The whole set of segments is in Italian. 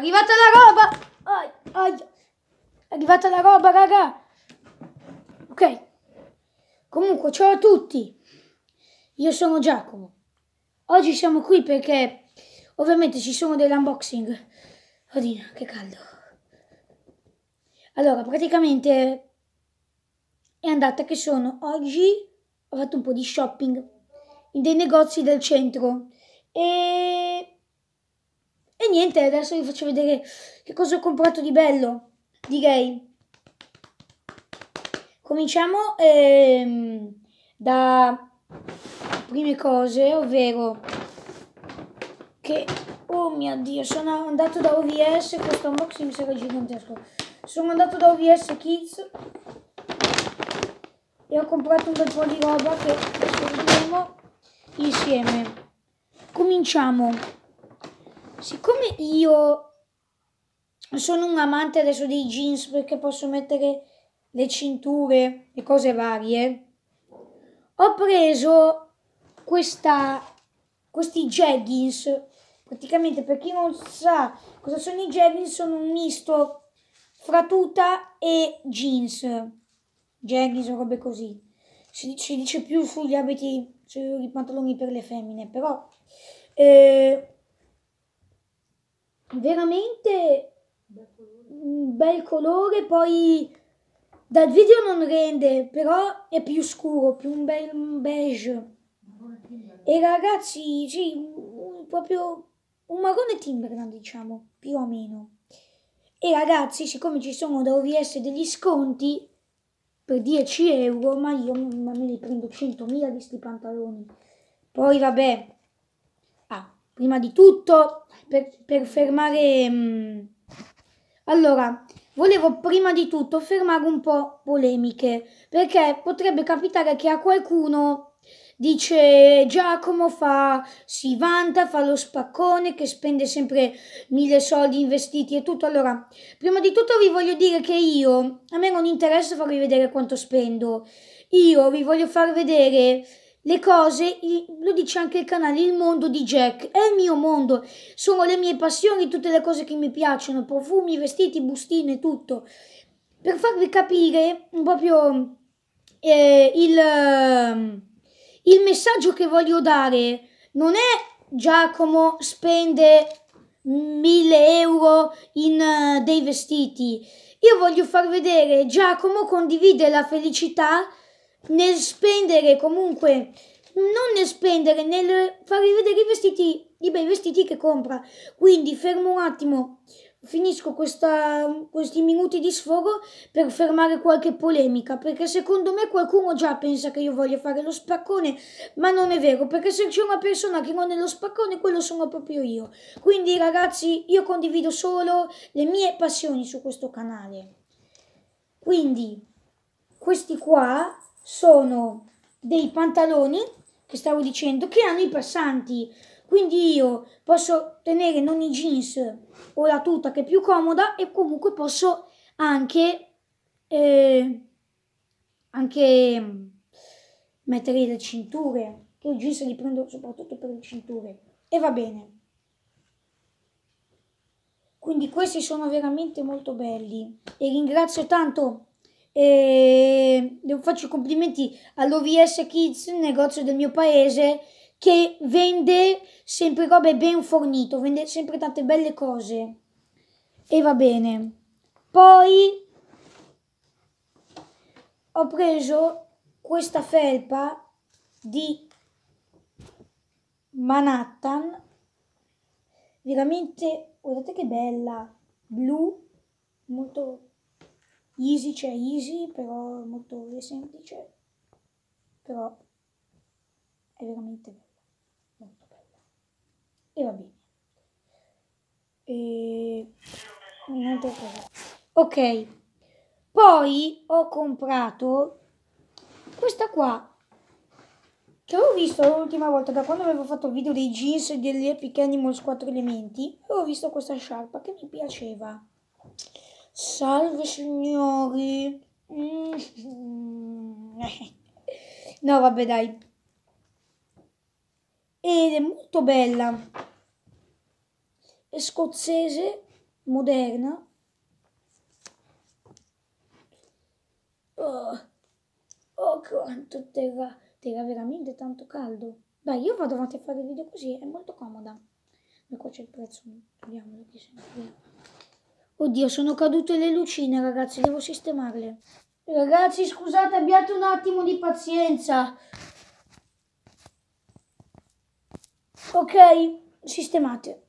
Arrivata la roba! Ai, ai. Arrivata la roba, raga! Ok. Comunque, ciao a tutti! Io sono Giacomo. Oggi siamo qui perché ovviamente ci sono degli unboxing. Oddio, che caldo. Allora, praticamente è andata che sono oggi ho fatto un po' di shopping in dei negozi del centro e e niente, adesso vi faccio vedere che cosa ho comprato di bello, direi. Cominciamo ehm, da prime cose, ovvero che, oh mio Dio, sono andato da OVS, questo unboxing mi sembra gigantesco. Sono andato da OVS Kids e ho comprato un bel po' di roba che adesso vediamo insieme. Cominciamo siccome io sono un amante adesso dei jeans perché posso mettere le cinture e cose varie, ho preso questa, questi jeggings. Praticamente per chi non sa cosa sono i jeggings, sono un misto fra tuta e jeans. Jeggings o robe così. Si, si, dice più sugli abiti, sui pantaloni per le femmine, però... Eh, veramente un bel colore, poi dal video non rende, però è più scuro, più un bel beige. E ragazzi, sì, proprio un marrone Timberland, diciamo, più o meno. E ragazzi, siccome ci sono da OVS degli sconti per 10 euro, ma io ma me li prendo 100.000 di sti pantaloni. Poi vabbè, prima di tutto per, per fermare... Mm, allora, volevo prima di tutto fermare un po' polemiche, perché potrebbe capitare che a qualcuno dice Giacomo fa, si vanta, fa lo spaccone che spende sempre mille soldi investiti e tutto. Allora, prima di tutto vi voglio dire che io, a me non interessa farvi vedere quanto spendo, io vi voglio far vedere le cose, lo dice anche il canale, il mondo di Jack, è il mio mondo, sono le mie passioni, tutte le cose che mi piacciono, profumi, vestiti, bustine, tutto. Per farvi capire proprio eh, il, il messaggio che voglio dare, non è Giacomo spende 1000 euro in uh, dei vestiti, io voglio far vedere Giacomo condivide la felicità nel spendere comunque, non nel spendere, nel farvi vedere i vestiti, i bei vestiti che compra. Quindi fermo un attimo, finisco questa, questi minuti di sfogo per fermare qualche polemica, perché secondo me qualcuno già pensa che io voglia fare lo spaccone, ma non è vero, perché se c'è una persona che non è lo spaccone, quello sono proprio io. Quindi ragazzi, io condivido solo le mie passioni su questo canale. Quindi, questi qua sono dei pantaloni, che stavo dicendo, che hanno i passanti. Quindi io posso tenere non i jeans o la tuta che è più comoda e comunque posso anche, eh, anche mm, mettere le cinture, che i jeans li prendo soprattutto per le cinture. E va bene. Quindi questi sono veramente molto belli e ringrazio tanto e faccio complimenti all'OVS Kids, il negozio del mio paese, che vende sempre robe ben fornito, vende sempre tante belle cose. E va bene. Poi ho preso questa felpa di Manhattan, veramente, guardate che bella, blu, molto Easy c'è cioè Easy, però è molto semplice, però è veramente bella, molto bella. E va bene. E... Un'altra cosa. Ok, poi ho comprato questa qua, che avevo visto l'ultima volta da quando avevo fatto il video dei jeans e degli Epic Animals 4 elementi, avevo visto questa sciarpa che mi piaceva. Salve signori. No, vabbè, dai. Ed è molto bella. È scozzese, moderna. Oh, oh quanto terra, terrà veramente tanto caldo. Beh, io vado avanti a fare il video così, è molto comoda. Ma qua c'è il prezzo, vediamolo che sentiamo. Oddio, sono cadute le lucine, ragazzi, devo sistemarle. Ragazzi, scusate, abbiate un attimo di pazienza. Ok, sistemate.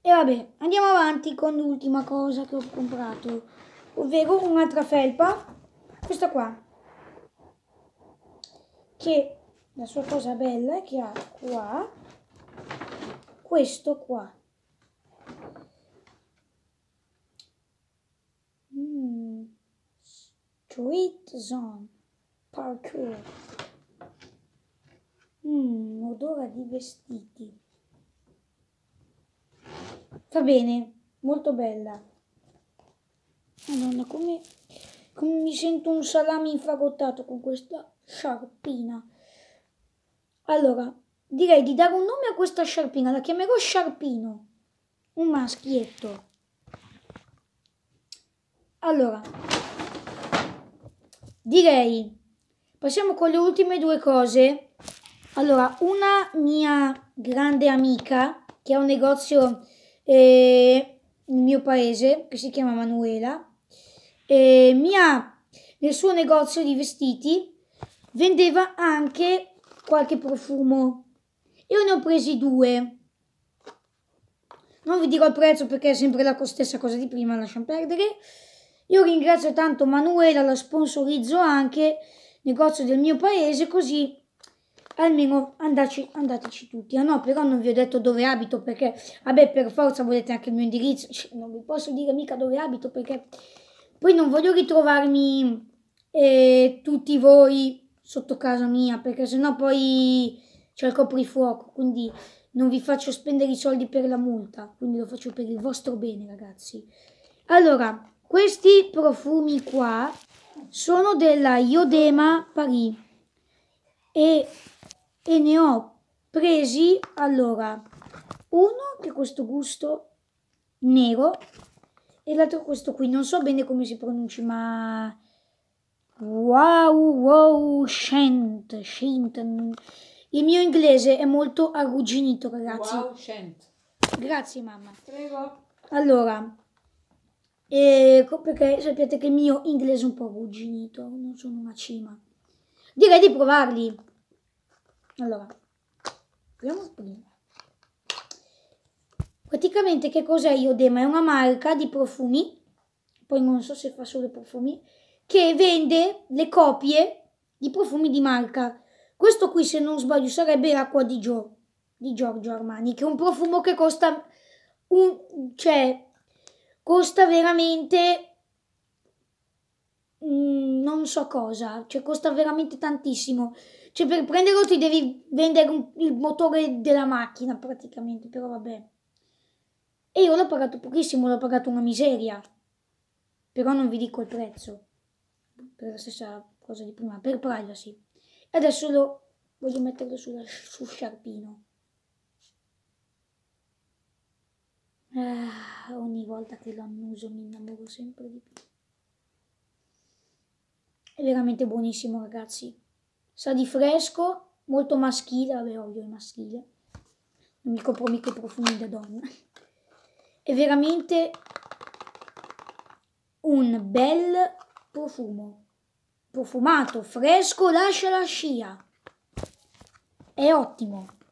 E vabbè, andiamo avanti con l'ultima cosa che ho comprato, ovvero un'altra felpa, questa qua, che la sua cosa bella è che ha qua questo qua Street Zone Parkour. Mmm, odore di vestiti. Va bene, molto bella. Madonna, come, come mi sento un salame infagottato con questa sciarpina. Allora, direi di dare un nome a questa sciarpina. La chiamerò Sciarpino. Un maschietto. Allora, direi passiamo con le ultime due cose. Allora, una mia grande amica che ha un negozio eh, nel mio paese che si chiama Manuela eh, mi ha nel suo negozio di vestiti vendeva anche qualche profumo. Io ne ho presi due. Non vi dirò il prezzo perché è sempre la stessa cosa di prima, lasciamo perdere. Io ringrazio tanto Manuela, la sponsorizzo anche, negozio del mio paese, così almeno andarci, andateci tutti. Ah no, però non vi ho detto dove abito perché, vabbè, per forza volete anche il mio indirizzo, cioè, non vi posso dire mica dove abito perché poi non voglio ritrovarmi eh, tutti voi sotto casa mia perché sennò poi c'è il coprifuoco, quindi non vi faccio spendere i soldi per la multa, quindi lo faccio per il vostro bene, ragazzi. Allora, questi profumi qua sono della Iodema Paris e, e ne ho presi allora uno che ha questo gusto nero e l'altro questo qui, non so bene come si pronunci ma wow wow scent, shent. il mio inglese è molto arrugginito ragazzi wow scent. grazie mamma Prego. allora e, perché sappiate che il mio inglese è un po' arrugginito, non sono una cima. Direi di provarli. Allora, proviamo prima. Praticamente che cos'è Iodema? È una marca di profumi, poi non so se fa solo profumi, che vende le copie di profumi di marca. Questo qui, se non sbaglio, sarebbe Acqua di, Gio, di Giorgio Armani, che è un profumo che costa un, cioè, costa veramente mm, non so cosa, cioè costa veramente tantissimo. Cioè per prenderlo ti devi vendere un, il motore della macchina praticamente, però vabbè. E io l'ho pagato pochissimo, l'ho pagato una miseria. Però non vi dico il prezzo, per la stessa cosa di prima, per privacy. E adesso lo voglio mettere sulla, su Sciarpino. Ah, ogni volta che lo annuso mi innamoro sempre di più. È veramente buonissimo, ragazzi. Sa di fresco, molto maschile, vabbè, ovvio è maschile. Non mi compro mica i profumi da donna. È veramente un bel profumo. Profumato, fresco, lascia la scia. È ottimo.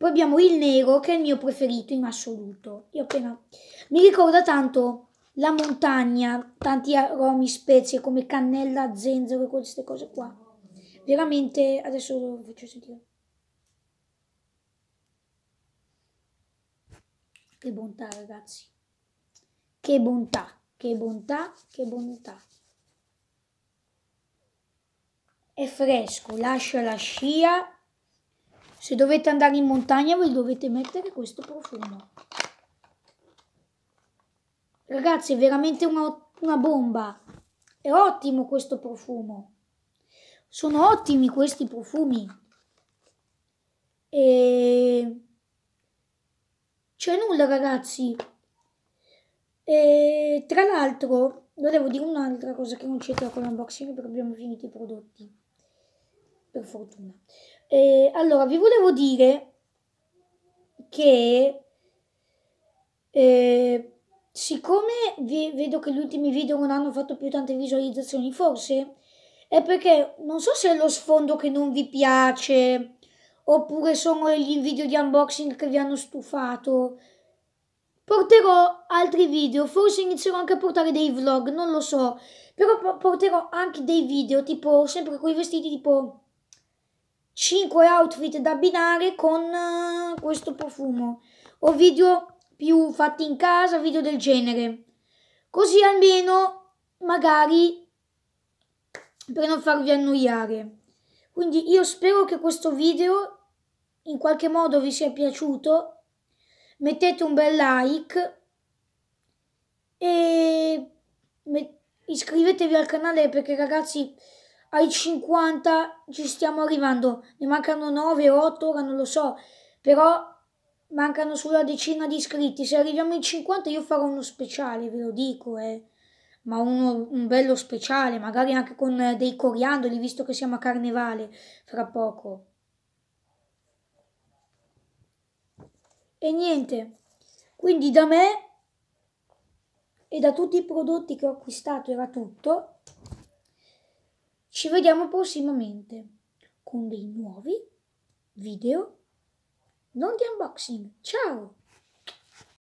Poi abbiamo il nero, che è il mio preferito in assoluto. Io appena... Mi ricorda tanto la montagna, tanti aromi, spezie come cannella, zenzero e queste cose qua. Veramente, adesso lo faccio sentire. Che bontà, ragazzi. Che bontà, che bontà, che bontà. È fresco, lascia la scia se dovete andare in montagna vi dovete mettere questo profumo. Ragazzi, è veramente una, una bomba. È ottimo questo profumo. Sono ottimi questi profumi. E... C'è nulla, ragazzi. E tra l'altro, lo devo dire un'altra cosa che non c'entra con l'unboxing perché abbiamo finito i prodotti. Per fortuna. Eh, allora, vi volevo dire che eh, siccome vi, vedo che gli ultimi video non hanno fatto più tante visualizzazioni, forse è perché non so se è lo sfondo che non vi piace oppure sono gli video di unboxing che vi hanno stufato. Porterò altri video, forse inizierò anche a portare dei vlog, non lo so, però porterò anche dei video, tipo sempre con i vestiti tipo 5 outfit da abbinare con uh, questo profumo o video più fatti in casa, video del genere. Così almeno magari per non farvi annoiare. Quindi io spero che questo video in qualche modo vi sia piaciuto. Mettete un bel like e iscrivetevi al canale perché ragazzi ai 50 ci stiamo arrivando, ne mancano 9, 8, ora non lo so, però mancano sulla decina di iscritti, se arriviamo ai 50 io farò uno speciale, ve lo dico, eh. ma uno, un bello speciale, magari anche con dei coriandoli, visto che siamo a carnevale fra poco. E niente, quindi da me e da tutti i prodotti che ho acquistato era tutto. Ci vediamo prossimamente con dei nuovi video non di unboxing. Ciao!